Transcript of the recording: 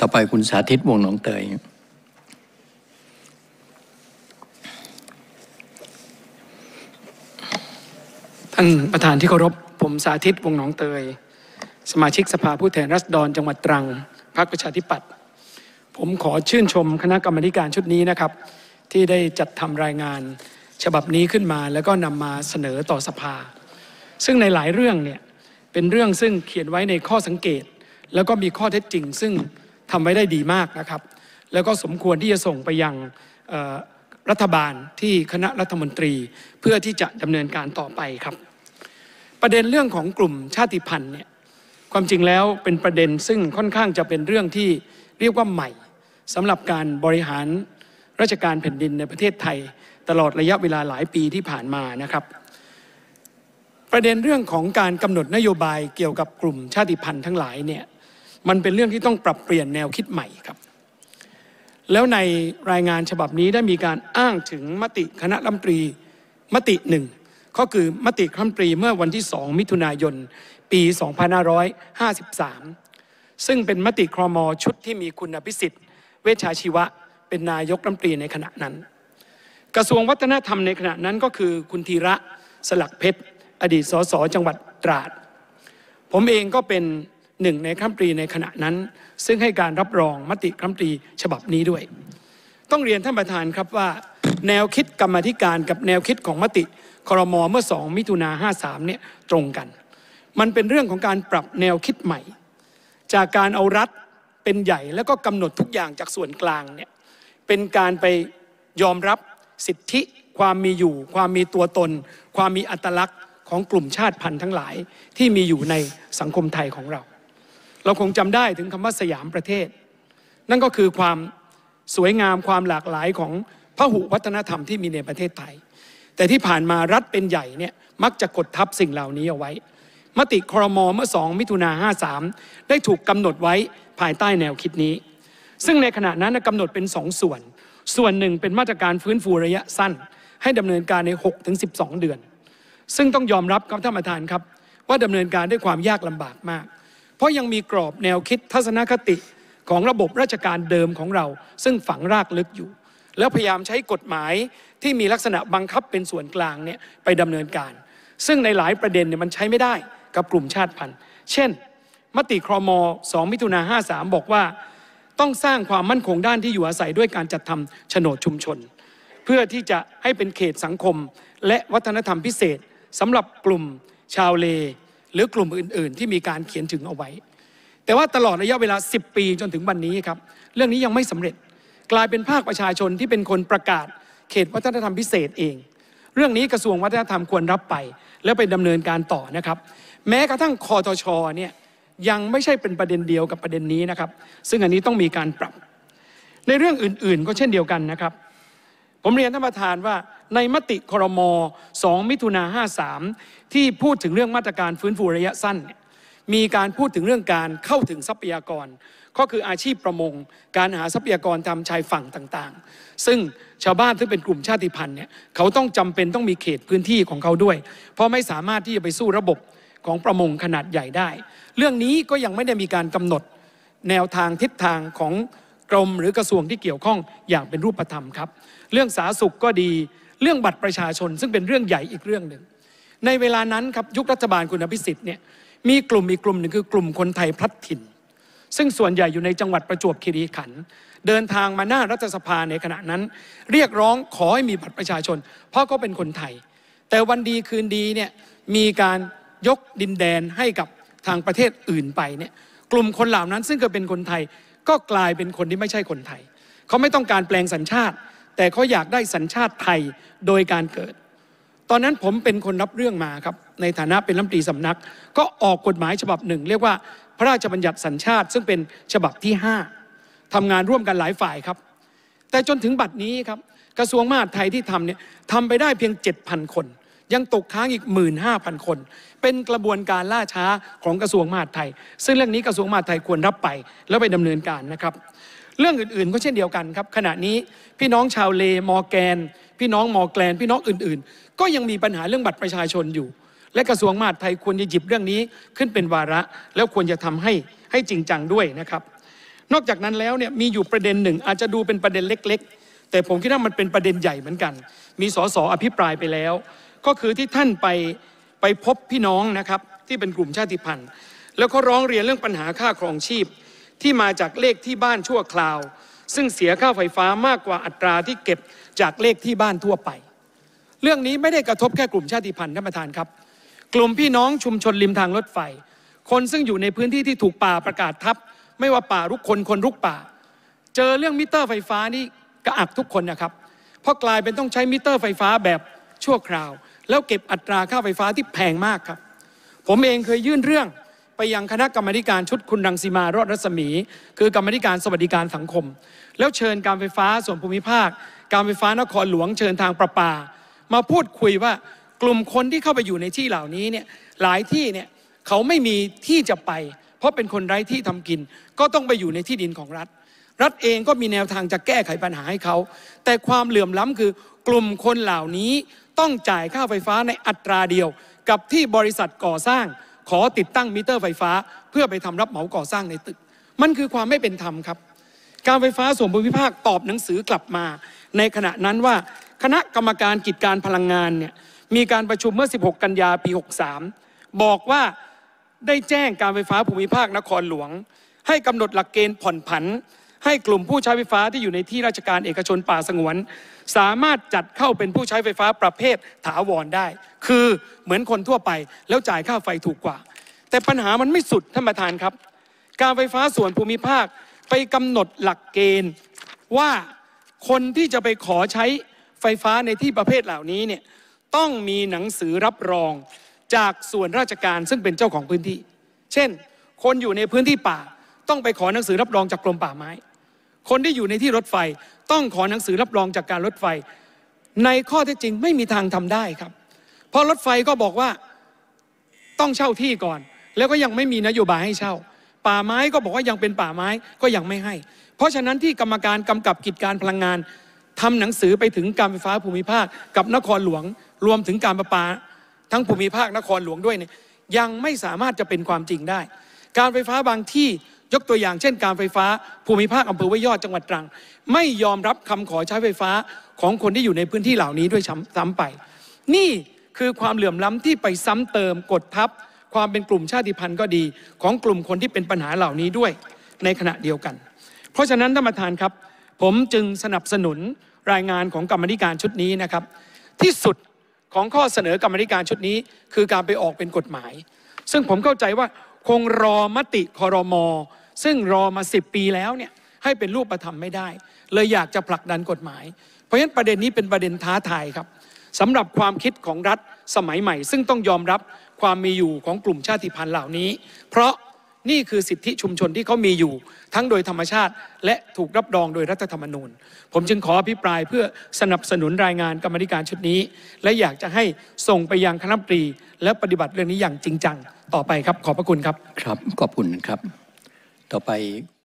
ต่อไปคุณสาธิตวงหนองเตย ท่านประธานที่เคารพผมสาธิตวงหนองเตย สมาชิกสภาผู้แทนรัศดรจังหวัดตรัง พรรคประชาธิปัตย์ผมขอชื่นชมคณะกรรมการชุดนี้นะครับ ที่ได้จัดทำรายงานฉบับนี้ขึ้นมาแล้วก็นำมาเสนอต่อสภา ซึ่งในหลายเรื่องเนี่ย เป็นเรื่องซึ่งเขียนไว้ในข้อสังเกตแล้วก็มีข้อเท็จจริง ซึ่งทำไว้ได้ดีมากนะครับ แล้วก็สมควรที่จะส่งไปยังรัฐบาลที่คณะรัฐมนตรีเพื่อที่จะดำเนินการต่อไปครับ ประเด็นเรื่องของกลุ่มชาติพันธุ์เนี่ย ความจริงแล้วเป็นประเด็นซึ่งค่อนข้างจะเป็นเรื่องที่เรียกว่าใหม่สำหรับการบริหารราชการแผ่นดินในประเทศไทย ตลอดระยะเวลาหลายปีที่ผ่านมานะครับ ประเด็นเรื่องของการกำหนดนโยบายเกี่ยวกับกลุ่มชาติพันธุ์ทั้งหลายเนี่ยมันเป็นเรื่องที่ต้องปรับเปลี่ยนแนวคิดใหม่ครับ แล้วในรายงานฉบับนี้ได้มีการอ้างถึงมติคณะรัฐมนตรีมติหนึ่งก็คือมติคณะรัฐมนตรี เมื่อวันที่ 2 มิถุนายนปี2553 ซึ่งเป็นมติครมชุดที่มีคุณอภิสิทธิ์ เวชชาชีวะเป็นนายกรัฐมนตรีในขณะนั้น กระทรวงวัฒนธรรมในขณะนั้นก็คือคุณธีระสลักเพชรอดีตสสจังหวัดตราด ผมเองก็เป็นหนึ่ง ในคัมตรีในขณะนั้นซึ่งให้การรับรองมติคัมตรีฉบับนี้ด้วย ต้องเรียนท่านประธานครับว่า แนวคิดกรรมธิการกับแนวคิดของมติ ครมเมื่อ2มิถุนา53เนี่ยตรงกัน มันเป็นเรื่องของการปรับแนวคิดใหม่ จากการเอารัฐเป็นใหญ่แล้วก็กำหนดทุกอย่างจากส่วนกลางเนี่ยเป็นการไปยอมรับสิทธิความมีอยู่ ความมีตัวตน ความมีอัตลักษณ์ ของกลุ่มชาติพันธุ์ทั้งหลายที่มีอยู่ในสังคมไทยของเราเราคงจำได้ถึงคำว่า สยามประเทศ นั่นก็คือความสวยงามความหลากหลายของพหุวัฒนธรรมที่มีในประเทศไทย แต่ที่ผ่านมารัฐเป็นใหญ่เนี่ยมักจะกดทับสิ่งเหล่านี้เอาไว้ มติครมเมื่อ2มิถุนา53ได้ถูกกำหนดไว้ภายใต้แนวคิดนี้ ซึ่งในขณะนั้นกำหนดเป็น2สส่วน ส่วนหนึ่งเป็นมาตรการฟื้นฟูระยะสั้นให้ดำเนินการใน6-12เดือน ซึ่งต้องยอมรับครับท่านประธานครับว่าดำเนินการด้วยความยากลำบากมากเพราะยังมีกรอบแนวคิดทัศนคติของระบบราชการเดิมของเรา ซึ่งฝังรากลึกอยู่ แล้วพยายามใช้กฎหมายที่มีลักษณะบังคับเป็นส่วนกลางเนี่ย ไปดำเนินการ ซึ่งในหลายประเด็นเนี่ยมันใช้ไม่ได้กับกลุ่มชาติพันธุ์ เช่น มติครมอ2มิถุนา53 บอกว่าต้องสร้างความมั่นคงด้านที่อยู่อาศัยด้วยการจัดทำโฉนดชุมชน เพื่อที่จะให้เป็นเขตสังคมและวัฒนธรรมพิเศษ สำหรับกลุ่มชาวเลหรือกลุ่มอื่นๆ ที่มีการเขียนถึงเอาไว้ แต่ว่าตลอดระยะเวลา 10 ปีจนถึงวันนี้ครับ เรื่องนี้ยังไม่สำเร็จกลายเป็นภาคประชาชนที่เป็นคนประกาศเขตวัฒนธรรมพิเศษเอง เรื่องนี้กระทรวงวัฒนธรรมควรรับไป แล้วไปดำเนินการต่อนะครับ แม้กระทั่งคอทชอเนี่ยยังไม่ใช่เป็นประเด็นเดียวกับประเด็นนี้นะครับซึ่งอันนี้ต้องมีการปรับ ในเรื่องอื่น ๆ ก็เช่นเดียวกันนะครับผมเรียนท่านประธานว่าในมติ ครม2มิถุนา53 ที่พูดถึงเรื่องมาตรการฟื้นฟูระยะสั้น มีการพูดถึงเรื่องการเข้าถึงทรัพยากร ก็คืออาชีพประมงการหาทรัพยากรทำชายฝั่งต่างๆ ซึ่งชาวบ้านที่เป็นกลุ่มชาติพันธุ์เนี่ยเขาต้องจำเป็นต้องมีเขตพื้นที่ของเขาด้วย เพราะไม่สามารถที่จะไปสู้ระบบของประมงขนาดใหญ่ได้ เรื่องนี้ก็ยังไม่ได้มีการกำหนดแนวทางทิศทางของกรมหรือกระทรวงที่เกี่ยวข้องอย่างเป็นรูปธรรมครับ เรื่องสาธารณสุขก็ดีเรื่องบัตรประชาชนซึ่งเป็นเรื่องใหญ่อีกเรื่องหนึ่ง ในเวลานั้นครับยุครัฐบาลคุณอภิสิทธิ์เนี่ยมีกลุ่มอีกกลุ่มหนึ่งคือกลุ่มคนไทยพลัดถิ่นซึ่งส่วนใหญ่อยู่ในจังหวัดประจวบคีรีขันธ์เดินทางมาหน้ารัฐสภาในขณะนั้น เรียกร้องขอให้มีบัตรประชาชน เพราะก็เป็นคนไทย แต่วันดีคืนดีเนี่ยมีการยกดินแดนให้กับทางประเทศอื่นไปเนี่ยกลุ่มคนเหล่านั้น ซึ่งก็เป็นคนไทยก็กลายเป็นคนที่ไม่ใช่คนไทย เขาไม่ต้องการแปลงสัญชาติแต่เขาอยากได้สัญชาติไทยโดยการเกิด ตอนนั้นผมเป็นคนรับเรื่องมาครับ ในฐานะเป็นรัฐมนตรีสำนัก ก็ออกกฎหมายฉบับหนึ่ง เรียกว่าพระราชบัญญัติสัญชาติ ซึ่งเป็นฉบับที่ 5 ทำงานร่วมกันหลายฝ่ายครับ แต่จนถึงบัดนี้ครับ กระทรวงมหาดไทยที่ทำเนี่ยทำไปได้เพียง 7,000 คน ยังตกค้างอีก 15,000 คนเป็นกระบวนการล่าช้าของกระทรวงมหาดไทย ซึ่งเรื่องนี้กระทรวงมหาดไทยควรรับไปแล้วไปดำเนินการนะครับเรื่องอื่นๆ ก็เช่นเดียวกันครับ ขณะนี้พี่น้องชาวเล มอแกน พี่น้องมอแกลนพี่น้องอื่น ๆ ก็ยังมีปัญหาเรื่องบัตรประชาชนอยู่ และกระทรวงมหาดไทยควรจะหยิบเรื่องนี้ขึ้นเป็นวาระแล้วควรจะทำให้ให้จริงจังด้วยนะครับ นอกจากนั้นแล้วเนี่ยมีอยู่ประเด็นหนึ่งอาจจะดูเป็นประเด็นเล็ก ๆ แต่ผมคิดว่ามันเป็นประเด็นใหญ่เหมือนกัน มีสสอภิปรายไปแล้ว ก็คือที่ท่านไปไปพบพี่น้องนะครับที่เป็นกลุ่มชาติพันธุ์ แล้วก็ร้องเรียนเรื่องปัญหาค่าครองชีพที่มาจากเลขที่บ้านชั่วคราว ซึ่งเสียค่าไฟฟ้ามากกว่าอัตราที่เก็บจากเลขที่บ้านทั่วไป เรื่องนี้ไม่ได้กระทบแค่กลุ่มชาติพันธุ์ท่านประธานครับกลุ่มพี่น้องชุมชนริมทางรถไฟ คนซึ่งอยู่ในพื้นที่ที่ถูกป่าประกาศทับ ไม่ว่าป่ารุกคนคนรุกป่า เจอเรื่องมิเตอร์ไฟฟ้านี่กระอักทุกคนนะครับ เพราะกลายเป็นต้องใช้มิเตอร์ไฟฟ้าแบบชั่วคราว แล้วเก็บอัตราค่าไฟฟ้าที่แพงมากครับผมเองเคยยื่นเรื่องไปยังคณะกรรมการชุดคุณรังสีมารอดรัศมี คือกรรมการสวัสดิการสังคม แล้วเชิญการไฟฟ้าส่วนภูมิภาค การไฟฟ้านครหลวงเชิญทางประปา มาพูดคุยว่ากลุ่มคนที่เข้าไปอยู่ในที่เหล่านี้เนี่ยหลายที่เนี่ยเขาไม่มีที่จะไป เพราะเป็นคนไร้ที่ทำกิน ก็ต้องไปอยู่ในที่ดินของรัฐ รัฐเองก็มีแนวทางจะแก้ไขปัญหาให้เขาแต่ความเหลื่อมล้ำคือกลุ่มคนเหล่านี้ ต้องจ่ายค่าไฟฟ้าในอัตราเดียว กับที่บริษัทก่อสร้างขอติดตั้งมิเตอร์ไฟฟ้าเพื่อไปทำรับเหมาก่อสร้างในตึก มันคือความไม่เป็นธรรมครับ การไฟฟ้าส่วนภูมิภาคตอบหนังสือกลับมา ในขณะนั้นว่าคณะกรรมการกิจการพลังงานเนี่ยมีการประชุมเมื่อ 16 กันยา ปี 63 บอกว่าได้แจ้งการไฟฟ้าภูมิภาคนครหลวง ให้กำหนดหลักเกณฑ์ผ่อนผันให้กลุ่มผู้ใช้ไฟฟ้าที่อยู่ในที่ราชการเอกชนป่าสงวนสามารถจัดเข้าเป็นผู้ใช้ไฟฟ้าประเภทถาวรได้ คือเหมือนคนทั่วไปแล้วจ่ายค่าไฟถูกกว่า แต่ปัญหามันไม่สุดท่านประธานครับ การไฟฟ้าส่วนภูมิภาคไปกำหนดหลักเกณฑ์ว่าคนที่จะไปขอใช้ไฟฟ้าในที่ประเภทเหล่านี้เนี่ยต้องมีหนังสือรับรอง จากส่วนราชการซึ่งเป็นเจ้าของพื้นที่ เช่น คนอยู่ในพื้นที่ป่า ต้องไปขอหนังสือรับรองจากกรมป่าไม้คนที่อยู่ในที่รถไฟต้องขอหนังสือรับรองจากการรถไฟ ในข้อเท็จจริงไม่มีทางทำได้ครับ เพราะรถไฟก็บอกว่าต้องเช่าที่ก่อน แล้วก็ยังไม่มีนโยบายให้เช่า ป่าไม้ก็บอกว่ายังเป็นป่าไม้ก็ยังไม่ให้ เพราะฉะนั้นที่กรรมการกำกับกิจการพลังงาน ทำหนังสือไปถึงการไฟฟ้าภูมิภาคกับนครหลวง รวมถึงการประปาทั้งภูมิภาคนครหลวงด้วยเนี่ยยังไม่สามารถจะเป็นความจริงได้ การไฟฟ้าบางที่ยกตัวอย่างเช่นการไฟฟ้าภูมิภาคอำเภอว้วยยอดจังหวัดตรัง ไม่ยอมรับคำขอใช้ไฟฟ้าของคนที่อยู่ในพื้นที่เหล่านี้ด้วยซ้ำไป นี่คือความเหลื่อมล้ำที่ไปซ้ำเติมกดทับ ความเป็นกลุ่มชาติพันธุ์ก็ดี ของกลุ่มคนที่เป็นปัญหาเหล่านี้ด้วยในขณะเดียวกัน เพราะฉะนั้นท่านประธานครับผมจึงสนับสนุนรายงานของกรรมธิการชุดนี้นะครับที่สุดของข้อเสนอกรรมธิการชุดนี้ คือการไปออกเป็นกฎหมาย ซึ่งผมเข้าใจว่าคงรอมติคอรมอซึ่งรอมาสิบปีแล้วเนี่ย ให้เป็นรูปธรรมไม่ได้ เลยอยากจะผลักดันกฎหมายเพราะฉะนั้นประเด็นนี้เป็นประเด็นท้าทายครับสำหรับความคิดของรัฐสมัยใหม่ ซึ่งต้องยอมรับความมีอยู่ของกลุ่มชาติพันธุ์เหล่านี้ เพราะนี่คือสิทธิชุมชนที่เขามีอยู่ทั้งโดยธรรมชาติ และถูกรับรองโดยรัฐธรรมนูญ ผมจึงขออภิปรายเพื่อสนับสนุนรายงานกรรมธิการชุดนี้ และอยากจะให้ส่งไปยังคณะปรี และปฏิบัติเรื่องนี้อย่างจริงจังต่อไปครับ ขอบพระคุณครับ ครับ ขอบคุณครับ ต่อไป